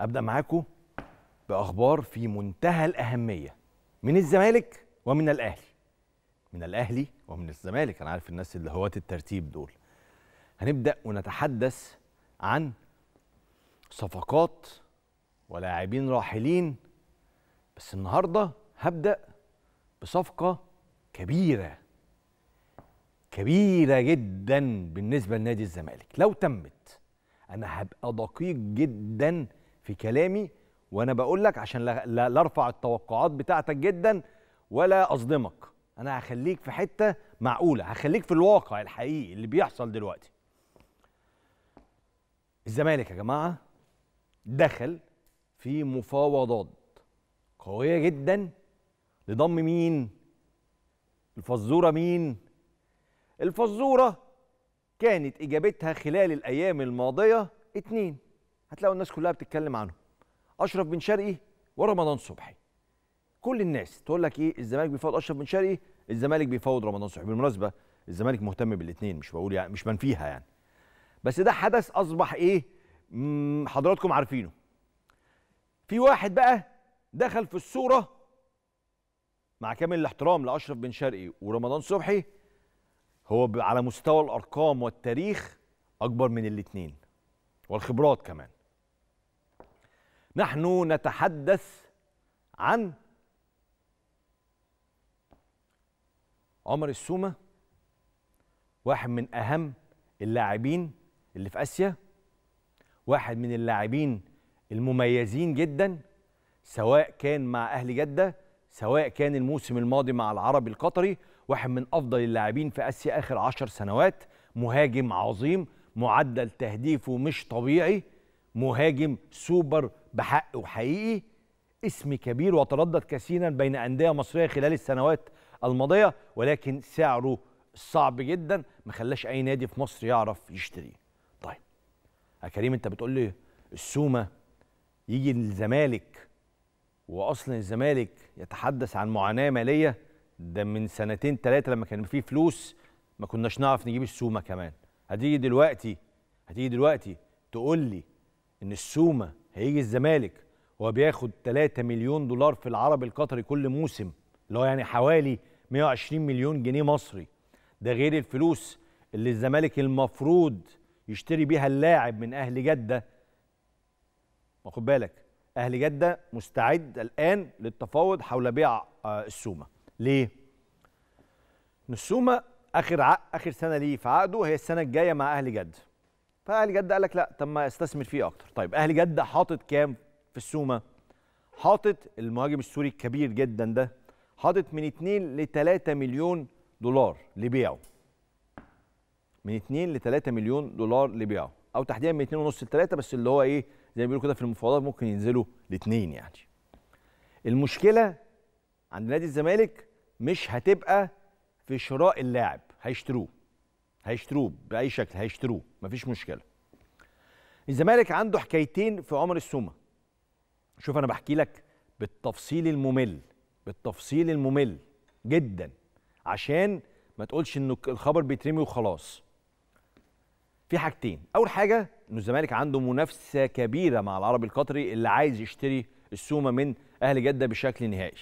ابدا معاكم باخبار في منتهى الاهميه من الزمالك ومن الاهلي من الاهلي ومن الزمالك انا عارف الناس اللي هوات الترتيب دول هنبدا ونتحدث عن صفقات ولاعبين راحلين بس النهارده هبدا بصفقه كبيره كبيره جدا بالنسبه لنادي الزمالك لو تمت انا هبقى دقيق جدا في كلامي وانا بقول لك عشان لا, لا, لا ارفع التوقعات بتاعتك جدا ولا اصدمك انا هخليك في حته معقوله هخليك في الواقع الحقيقي اللي بيحصل دلوقتي الزمالك يا جماعه دخل في مفاوضات قويه جدا لضم مين الفزوره مين الفزوره كانت اجابتها خلال الايام الماضيه اتنين هتلاقوا الناس كلها بتتكلم عنهم اشرف بن شرقي ورمضان صبحي كل الناس تقول لك ايه الزمالك بيفاوض اشرف بن شرقي الزمالك بيفاوض رمضان صبحي بالمناسبه الزمالك مهتم بالاثنين مش بقول يعني مش منفيها يعني بس ده حدث اصبح ايه حضراتكم عارفينه في واحد بقى دخل في الصوره مع كامل الاحترام لاشرف بن شرقي ورمضان صبحي هو على مستوى الارقام والتاريخ اكبر من الاثنين والخبرات كمان نحن نتحدث عن عمر السومه واحد من اهم اللاعبين اللي في اسيا واحد من اللاعبين المميزين جدا سواء كان مع اهل جده سواء كان الموسم الماضي مع العربي القطري واحد من افضل اللاعبين في اسيا اخر عشر سنوات مهاجم عظيم معدل تهديفه مش طبيعي مهاجم سوبر بحق وحقيقي اسم كبير وتردد كثيرا بين أندية مصرية خلال السنوات الماضية ولكن سعره صعب جدا ما خلاش أي نادي في مصر يعرف يشتريه طيب يا كريم أنت بتقول لي السومة يجي الزمالك واصلا الزمالك يتحدث عن معاناه ماليه ده من سنتين ثلاثه لما كان في فلوس ما كناش نعرف نجيب السومه كمان هتيجي دلوقتي هتيجي دلوقتي تقول لي ان السومه هيجي الزمالك وهو بياخد 3 مليون دولار في العرب القطري كل موسم اللي هو يعني حوالي 120 مليون جنيه مصري ده غير الفلوس اللي الزمالك المفروض يشتري بيها اللاعب من اهل جده واخد بالك اهل جده مستعد الان للتفاوض حول بيع آه، السومه ليه السومه اخر عق اخر سنه ليه في عقده هي السنه الجايه مع اهل جده فاهلي جده قال لك لا طب ما استثمر فيه اكتر طيب اهلي جده حاطط كام في السومه حاطط المهاجم السوري الكبير جدا ده حاطط من 2 ل 3 مليون دولار لبيعه من 2 ل 3 مليون دولار لبيعه او تحديدا من 2 ونص ل 3 بس اللي هو ايه زي ما بيقولوا كده في المفاوضات ممكن ينزلوا 2 يعني المشكله عند نادي الزمالك مش هتبقى في شراء اللاعب هيشتروه هيشتروه باي شكل هيشتروه مفيش مشكله الزمالك عنده حكايتين في عمر السومه شوف انا بحكي لك بالتفصيل الممل بالتفصيل الممل جدا عشان ما تقولش ان الخبر بيترمي وخلاص في حاجتين اول حاجه ان الزمالك عنده منافسه كبيره مع العربي القطري اللي عايز يشتري السومه من اهل جده بشكل نهائي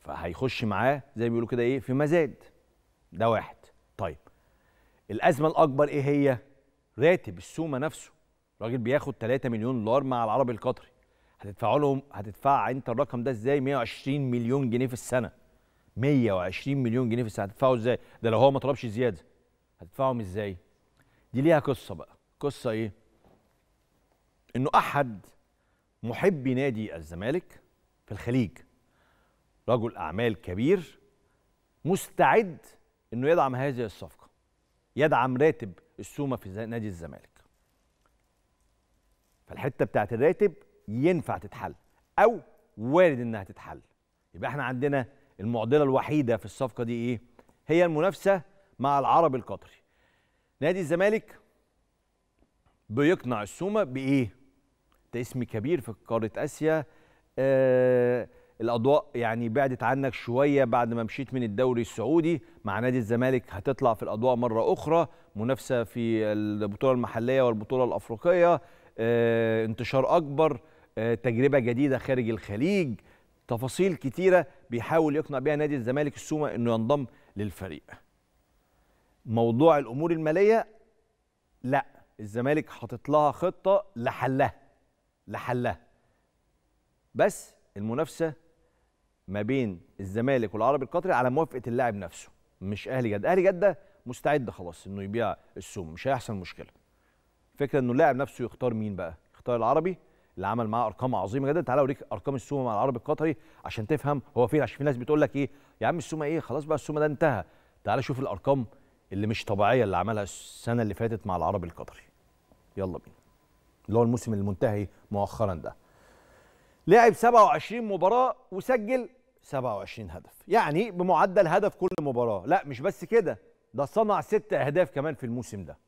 فهيخش معاه زي ما بيقولوا كده ايه في مزاد ده واحد طيب الازمه الاكبر ايه هي راتب السومه نفسه راجل بياخد 3 مليون دولار مع العربي القطري هتدفع لهم هتدفع انت الرقم ده ازاي 120 مليون جنيه في السنه 120 مليون جنيه في السنه هتدفعه ازاي ده لو هو ما طلبش زياده هتدفعهم ازاي دي ليها قصه بقى قصه ايه انه احد محبي نادي الزمالك في الخليج رجل اعمال كبير مستعد انه يدعم هذه الصفقه يدعم راتب السومه في نادي الزمالك فالحته بتاعت الراتب ينفع تتحل او وارد انها تتحل يبقى احنا عندنا المعضله الوحيده في الصفقه دي ايه هي المنافسه مع العرب القطري نادي الزمالك بيقنع السومه بايه ده اسم كبير في قاره اسيا آه الاضواء يعني بعدت عنك شويه بعد ما مشيت من الدوري السعودي مع نادي الزمالك هتطلع في الاضواء مره اخرى منافسه في البطوله المحليه والبطوله الافريقيه اه انتشار اكبر اه تجربه جديده خارج الخليج تفاصيل كتيره بيحاول يقنع بها نادي الزمالك السومه انه ينضم للفريق موضوع الامور الماليه لا الزمالك حاطط لها خطه لحلها لحلها بس المنافسه ما بين الزمالك والعربي القطري على موافقه اللاعب نفسه مش اهلي جده اهلي جده مستعد خلاص انه يبيع السوم مش هيحصل مشكله فكره انه اللاعب نفسه يختار مين بقى يختار العربي اللي عمل معاه ارقام عظيمه جدا تعالى اوريك ارقام السومه مع العربي القطري عشان تفهم هو فين عشان في ناس بتقول لك ايه يا عم السومه ايه خلاص بقى السومه ده انتهى تعالى شوف الارقام اللي مش طبيعيه اللي عملها السنه اللي فاتت مع العربي القطري يلا بينا اللي هو الموسم المنتهي مؤخرا ده لعب 27 مباراه وسجل 27 هدف يعني بمعدل هدف كل مباراه لا مش بس كده ده صنع ست اهداف كمان في الموسم ده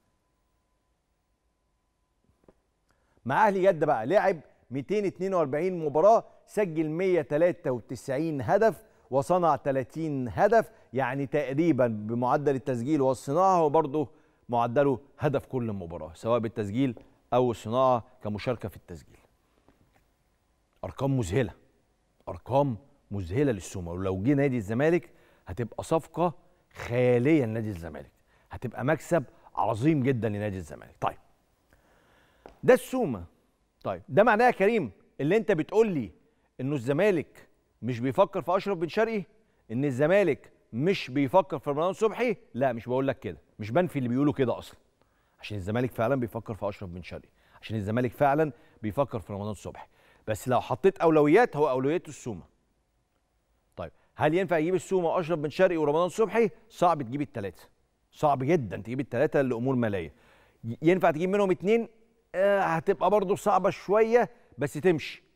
مع اهلي جده بقى لعب 242 مباراه سجل 193 هدف وصنع 30 هدف يعني تقريبا بمعدل التسجيل والصناعه وبرضه معدله هدف كل مباراه سواء بالتسجيل او الصناعه كمشاركه في التسجيل ارقام مذهله ارقام مذهله للسومه ولو جه نادي الزمالك هتبقى صفقه خياليه لنادي الزمالك هتبقى مكسب عظيم جدا لنادي الزمالك طيب ده السومه طيب ده معناه يا كريم اللي انت بتقول لي انه الزمالك مش بيفكر في اشرف بن شرقي ان الزمالك مش بيفكر في رمضان صبحي لا مش بقول لك كده مش بنفي اللي بيقوله كده اصلا عشان الزمالك فعلا بيفكر في اشرف بن شرقي عشان الزمالك فعلا بيفكر في رمضان صبحي بس لو حطيت اولويات هو اولويته السومه طيب هل ينفع يجيب السوم واشرب من شرقي ورمضان صبحي؟ صعب تجيب الثلاثه. صعب جدا تجيب الثلاثه لامور ماليه. ينفع تجيب منهم اثنين؟ آه هتبقى برضه صعبه شويه بس تمشي.